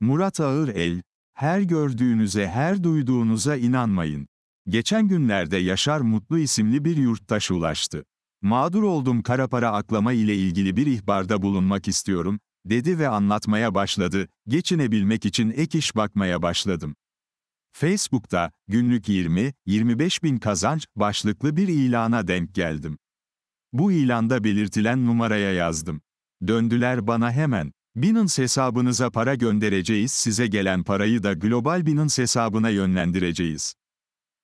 Murat Ağır El, her gördüğünüze her duyduğunuza inanmayın. Geçen günlerde Yaşar Mutlu isimli bir yurttaş ulaştı. Mağdur oldum kara para aklama ile ilgili bir ihbarda bulunmak istiyorum, dedi ve anlatmaya başladı, geçinebilmek için ek iş bakmaya başladım. Facebook'ta, günlük 20-25 bin kazanç başlıklı bir ilana denk geldim. Bu ilanda belirtilen numaraya yazdım. Döndüler bana hemen. Binance hesabınıza para göndereceğiz size gelen parayı da global Binance hesabına yönlendireceğiz.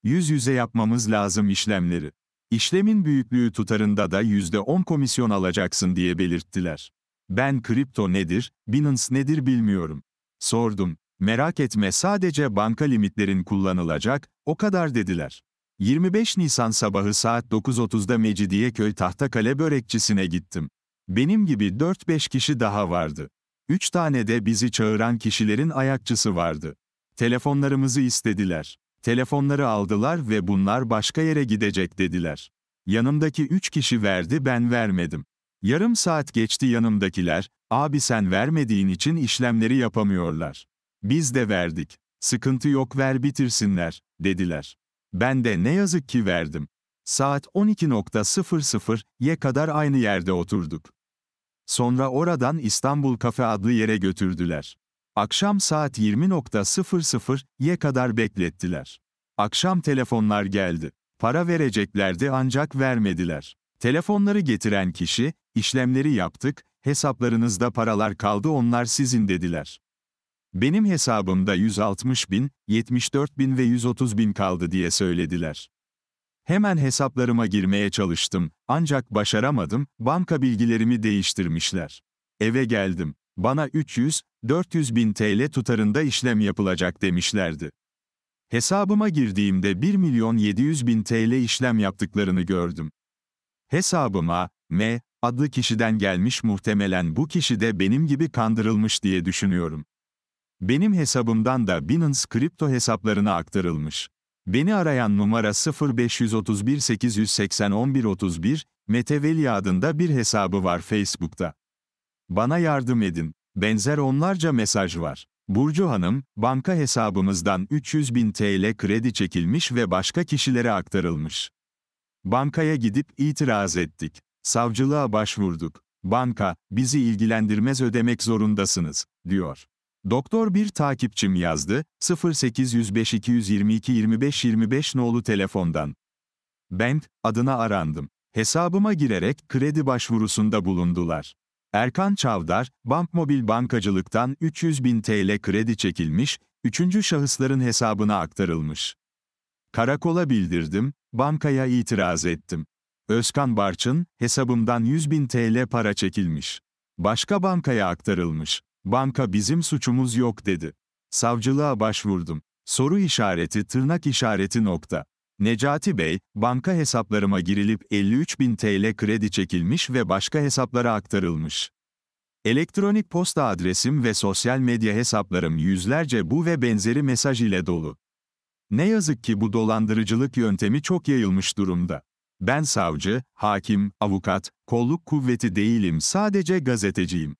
Yüz yüze yapmamız lazım işlemleri. İşlemin büyüklüğü tutarında da %10 komisyon alacaksın diye belirttiler. Ben kripto nedir, Binance nedir bilmiyorum. Sordum. Merak etme sadece banka limitlerin kullanılacak, o kadar dediler. 25 Nisan sabahı saat 9.30'da Mecidiyeköy Tahtakale Börekçisi'ne gittim. Benim gibi 4-5 kişi daha vardı. Üç tane de bizi çağıran kişilerin ayakçısı vardı. Telefonlarımızı istediler. Telefonları aldılar ve bunlar başka yere gidecek dediler. Yanımdaki üç kişi verdi ben vermedim. Yarım saat geçti yanımdakiler, abi sen vermediğin için işlemleri yapamıyorlar. Biz de verdik. Sıkıntı yok ver bitirsinler, dediler. Ben de ne yazık ki verdim. Saat 12.00'ye kadar aynı yerde oturduk. Sonra oradan İstanbul Kafe adlı yere götürdüler. Akşam saat 20.00'ye kadar beklettiler. Akşam telefonlar geldi. Para vereceklerdi ancak vermediler. Telefonları getiren kişi, işlemleri yaptık, hesaplarınızda paralar kaldı onlar sizin dediler. Benim hesabımda 160 bin, 74 bin ve 130 bin kaldı diye söylediler. Hemen hesaplarıma girmeye çalıştım, ancak başaramadım, banka bilgilerimi değiştirmişler. Eve geldim, bana 300-400 bin TL tutarında işlem yapılacak demişlerdi. Hesabıma girdiğimde 1 milyon 700 bin TL işlem yaptıklarını gördüm. Hesabıma, M, adlı kişiden gelmiş muhtemelen bu kişi de benim gibi kandırılmış diye düşünüyorum. Benim hesabımdan da Binance kripto hesaplarına aktarılmış. Beni arayan numara 0531 880 1131, Mete Veli adında bir hesabı var Facebook'ta. Bana yardım edin. Benzer onlarca mesaj var. Burcu Hanım, banka hesabımızdan 300 bin TL kredi çekilmiş ve başka kişilere aktarılmış. Bankaya gidip itiraz ettik. Savcılığa başvurduk. Banka, bizi ilgilendirmez ödemek zorundasınız, diyor. Doktor bir takipçim yazdı, 0805 222 25 25 nolu telefondan. Ben, adına arandım. Hesabıma girerek kredi başvurusunda bulundular. Erkan Çavdar, Bankmobil Bankacılık'tan 300 bin TL kredi çekilmiş, üçüncü şahısların hesabına aktarılmış. Karakola bildirdim, bankaya itiraz ettim. Özkan Barçın, hesabımdan 100 bin TL para çekilmiş. Başka bankaya aktarılmış. Banka bizim suçumuz yok dedi. Savcılığa başvurdum. Soru işareti tırnak işareti nokta. Necati Bey, banka hesaplarıma girilip 53 bin TL kredi çekilmiş ve başka hesaplara aktarılmış. Elektronik posta adresim ve sosyal medya hesaplarım yüzlerce bu ve benzeri mesaj ile dolu. Ne yazık ki bu dolandırıcılık yöntemi çok yayılmış durumda. Ben savcı, hakim, avukat, kolluk kuvveti değilim sadece gazeteciyim.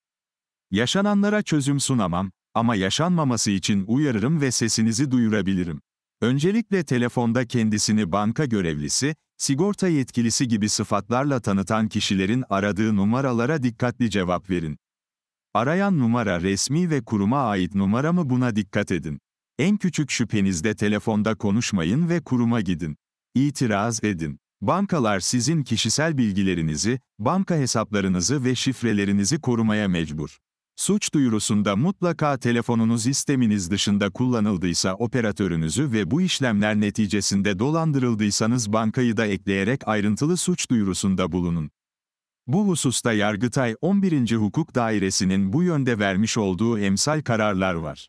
Yaşananlara çözüm sunamam ama yaşanmaması için uyarırım ve sesinizi duyurabilirim. Öncelikle telefonda kendisini banka görevlisi, sigorta yetkilisi gibi sıfatlarla tanıtan kişilerin aradığı numaralara dikkatli cevap verin. Arayan numara resmi ve kuruma ait numara mı buna dikkat edin. En küçük şüphenizde telefonda konuşmayın ve kuruma gidin. İtiraz edin. Bankalar sizin kişisel bilgilerinizi, banka hesaplarınızı ve şifrelerinizi korumaya mecbur. Suç duyurusunda mutlaka telefonunuz isteminiz dışında kullanıldıysa operatörünüzü ve bu işlemler neticesinde dolandırıldıysanız bankayı da ekleyerek ayrıntılı suç duyurusunda bulunun. Bu hususta Yargıtay 11. Hukuk Dairesi'nin bu yönde vermiş olduğu emsal kararlar var.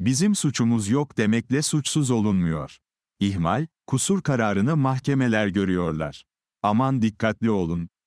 Bizim suçumuz yok demekle suçsuz olunmuyor. İhmal, kusur kararını mahkemeler görüyorlar. Aman dikkatli olun,